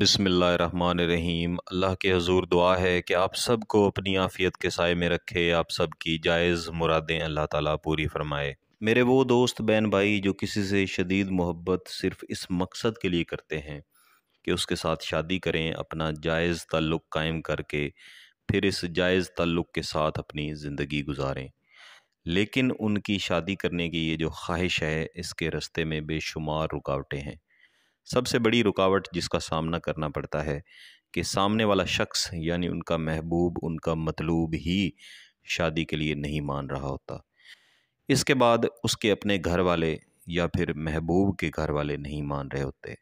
बिसमीम अल्लाह के हजूर दुआ है कि आप सब को अपनी आफ़ियत के साय में रखे आप सब की जायज़ मुरादें अल्लाह ताला पूरी फरमाए मेरे वो दोस्त बहन भाई जो किसी से शदीद मोहब्बत सिर्फ इस मकसद के लिए करते हैं कि उसके साथ शादी करें अपना जायज़ तल्लु कायम करके फिर इस जायज़ ताल्लुक़ के साथ अपनी ज़िंदगी गुजारें लेकिन उनकी शादी करने की ये जो ख्वाहिश है इसके रस्ते में बेशुमार रुकावटें हैं सबसे बड़ी रुकावट जिसका सामना करना पड़ता है कि सामने वाला शख्स यानी उनका महबूब उनका मतलूब ही शादी के लिए नहीं मान रहा होता इसके बाद उसके अपने घर वाले या फिर महबूब के घर वाले नहीं मान रहे होते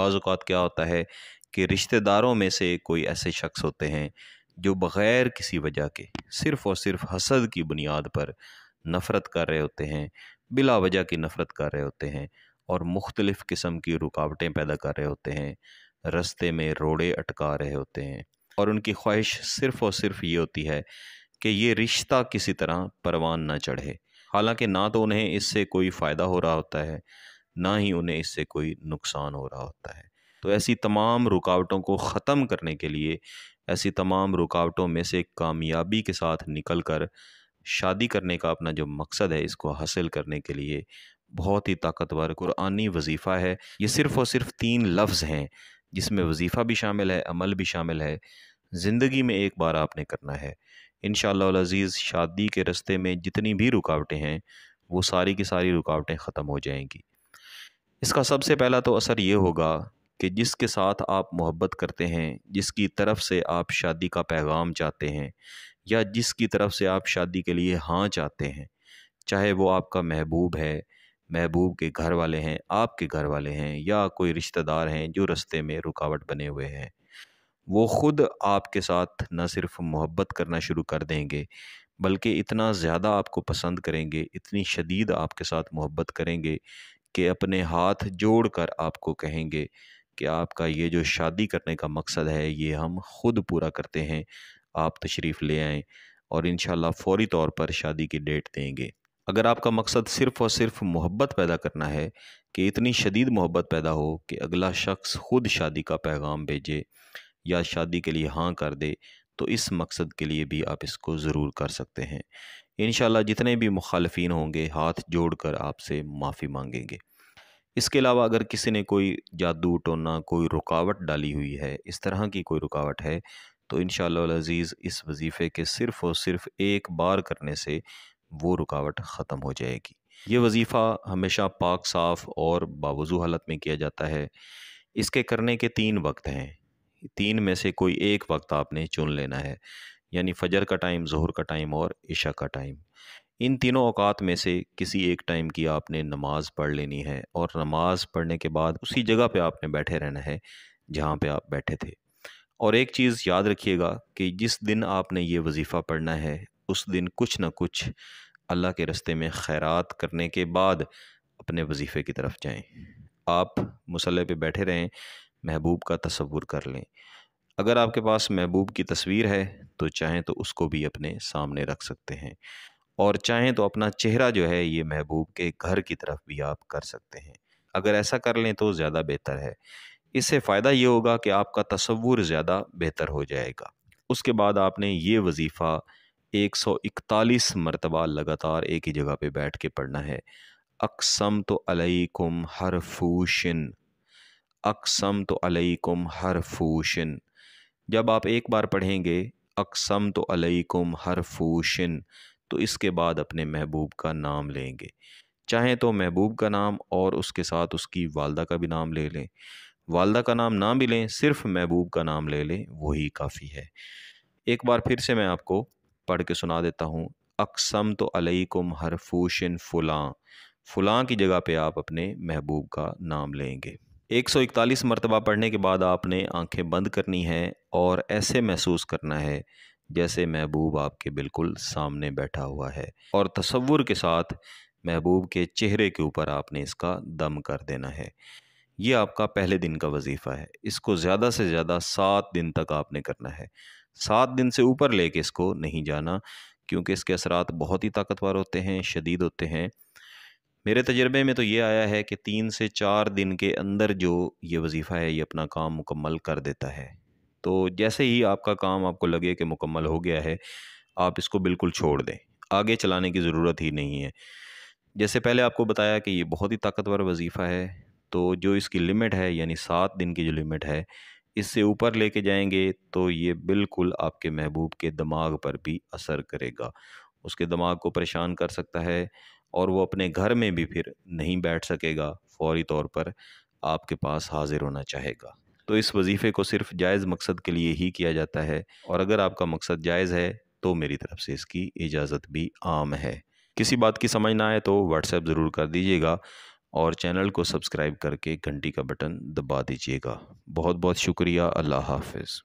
बाज़ात क्या होता है कि रिश्तेदारों में से कोई ऐसे शख्स होते हैं जो बग़ैर किसी वजह के सिर्फ़ और सिर्फ हसद की बुनियाद पर नफ़रत कर रहे होते हैं बिला वजह की नफ़रत कर रहे होते हैं और मुख्तलिफ़ किस्म की रुकावटें पैदा कर रहे होते हैं रस्ते में रोड़े अटका रहे होते हैं और उनकी ख्वाहिश सिर्फ़ और सिर्फ ये होती है कि ये रिश्ता किसी तरह परवान ना चढ़े हालांकि ना तो उन्हें इससे कोई फ़ायदा हो रहा होता है ना ही उन्हें इससे कोई नुकसान हो रहा होता है तो ऐसी तमाम रुकावटों को ख़त्म करने के लिए ऐसी तमाम रुकावटों में से कामयाबी के साथ निकल कर शादी करने का अपना जो मकसद है इसको हासिल करने के लिए बहुत ही ताकतवर कुरानी वजीफ़ा है ये सिर्फ़ और सिर्फ तीन लफ्ज़ हैं जिसमें वजीफ़ा भी शामिल है अमल भी शामिल है ज़िंदगी में एक बार आपने करना है इन शजीज़ शादी के रस्ते में जितनी भी रुकावटें हैं वो सारी की सारी रुकावटें ख़त्म हो जाएंगी इसका सबसे पहला तो असर ये होगा कि जिसके साथ आप मोहब्बत करते हैं जिसकी तरफ से आप शादी का पैगाम चाहते हैं या जिसकी तरफ से आप शादी के लिए हाँ चाहते हैं चाहे वो आपका महबूब है महबूब के घर वाले हैं आपके घर वाले हैं या कोई रिश्तेदार हैं जो रस्ते में रुकावट बने हुए हैं वो ख़ुद आपके साथ न सिर्फ मोहब्बत करना शुरू कर देंगे बल्कि इतना ज़्यादा आपको पसंद करेंगे इतनी शदीद आपके साथ मोहब्बत करेंगे कि अपने हाथ जोड़ कर आपको कहेंगे कि आपका ये जो शादी करने का मकसद है ये हम खुद पूरा करते हैं आप तशरीफ़ ले आएँ और इन फौरी तौर पर शादी की डेट देंगे अगर आपका मकसद सिर्फ़ और सिर्फ मोहब्बत पैदा करना है कि इतनी शदीद मोहब्बत पैदा हो कि अगला शख्स ख़ुद शादी का पैगाम भेजे या शादी के लिए हाँ कर दे तो इस मकसद के लिए भी आप इसको ज़रूर कर सकते हैं इन जितने भी मुखालफी होंगे हाथ जोड़ कर आपसे माफ़ी मांगेंगे इसके अलावा अगर किसी ने कोई जादू टोना कोई रुकावट डाली हुई है इस तरह की कोई रुकावट है तो इन अज़ीज़ इस वजीफ़े के सिर्फ़ और सिर्फ़ एक बार करने से वो रुकावट ख़त्म हो जाएगी ये वजीफ़ा हमेशा पाक साफ़ और बावजू हालत में किया जाता है इसके करने के तीन वक्त हैं तीन में से कोई एक वक्त आपने चुन लेना है यानी फ़जर का टाइम जहर का टाइम और इशा का टाइम इन तीनों अवात में से किसी एक टाइम की आपने नमाज़ पढ़ लेनी है और नमाज़ पढ़ने के बाद उसी जगह पे आपने बैठे रहना है जहाँ पे आप बैठे थे और एक चीज़ याद रखिएगा कि जिस दिन आपने ये वजीफ़ा पढ़ना है उस दिन कुछ ना कुछ अल्लाह के रस्ते में खैरात करने के बाद अपने वजीफ़े की तरफ जाएं आप मसल पे बैठे रहें महबूब का तस्वूर कर लें अगर आपके पास महबूब की तस्वीर है तो चाहें तो उसको भी अपने सामने रख सकते हैं और चाहें तो अपना चेहरा जो है ये महबूब के घर की तरफ भी आप कर सकते हैं अगर ऐसा कर लें तो ज़्यादा बेहतर है इससे फ़ायदा ये होगा कि आपका तस्वूर ज़्यादा बेहतर हो जाएगा उसके बाद आपने ये वजीफ़ा 141 मरतबा लगातार एक ही जगह पे बैठ के पढ़ना है अक्सम तो अलैकुम हर फूशन अक्सम तो अलैकुम हर फूशन जब आप एक बार पढ़ेंगे अक्सम तो अलैकुम हर फूशन तो इसके बाद अपने महबूब का नाम लेंगे चाहें तो महबूब का नाम और उसके साथ उसकी वालदा का भी नाम ले लें वालदा का नाम ना भी लें सिर्फ महबूब का नाम ले लें वही काफ़ी है एक बार फिर से मैं आपको पढ़ के सुना देता हूँ अक्सम तो अलैकुम हरफूशन फ़ुलाँ फ़ुलाँ की जगह पे आप अपने महबूब का नाम लेंगे 141 मरतबा पढ़ने के बाद आपने आंखें बंद करनी है और ऐसे महसूस करना है जैसे महबूब आपके बिल्कुल सामने बैठा हुआ है और तस्वुर के साथ महबूब के चेहरे के ऊपर आपने इसका दम कर देना है ये आपका पहले दिन का वजीफ़ा है इसको ज़्यादा से ज़्यादा सात दिन तक आपने करना है सात दिन से ऊपर लेके इसको नहीं जाना क्योंकि इसके असरात बहुत ही ताकतवर होते हैं शदीद होते हैं मेरे तजर्बे में तो ये आया है कि तीन से चार दिन के अंदर जो ये वजीफ़ा है ये अपना काम मुकम्मल कर देता है तो जैसे ही आपका काम आपको लगे कि मुकम्मल हो गया है आप इसको बिल्कुल छोड़ दें आगे चलाने की ज़रूरत ही नहीं है जैसे पहले आपको बताया कि ये बहुत ही ताकतवर वजीफ़ा है तो जो इसकी लिमिट है यानी सात दिन की जो लिमिट है इससे ऊपर लेके जाएंगे तो ये बिल्कुल आपके महबूब के दिमाग पर भी असर करेगा उसके दिमाग को परेशान कर सकता है और वो अपने घर में भी फिर नहीं बैठ सकेगा फौरी तौर पर आपके पास हाजिर होना चाहेगा तो इस वजीफ़े को सिर्फ जायज़ मकसद के लिए ही किया जाता है और अगर आपका मकसद जायज़ है तो मेरी तरफ़ से इसकी इजाज़त भी आम है किसी बात की समझ ना आए तो व्हाट्सएप ज़रूर कर दीजिएगा और चैनल को सब्सक्राइब करके घंटी का बटन दबा दीजिएगा बहुत बहुत शुक्रिया अल्लाह हाफिज़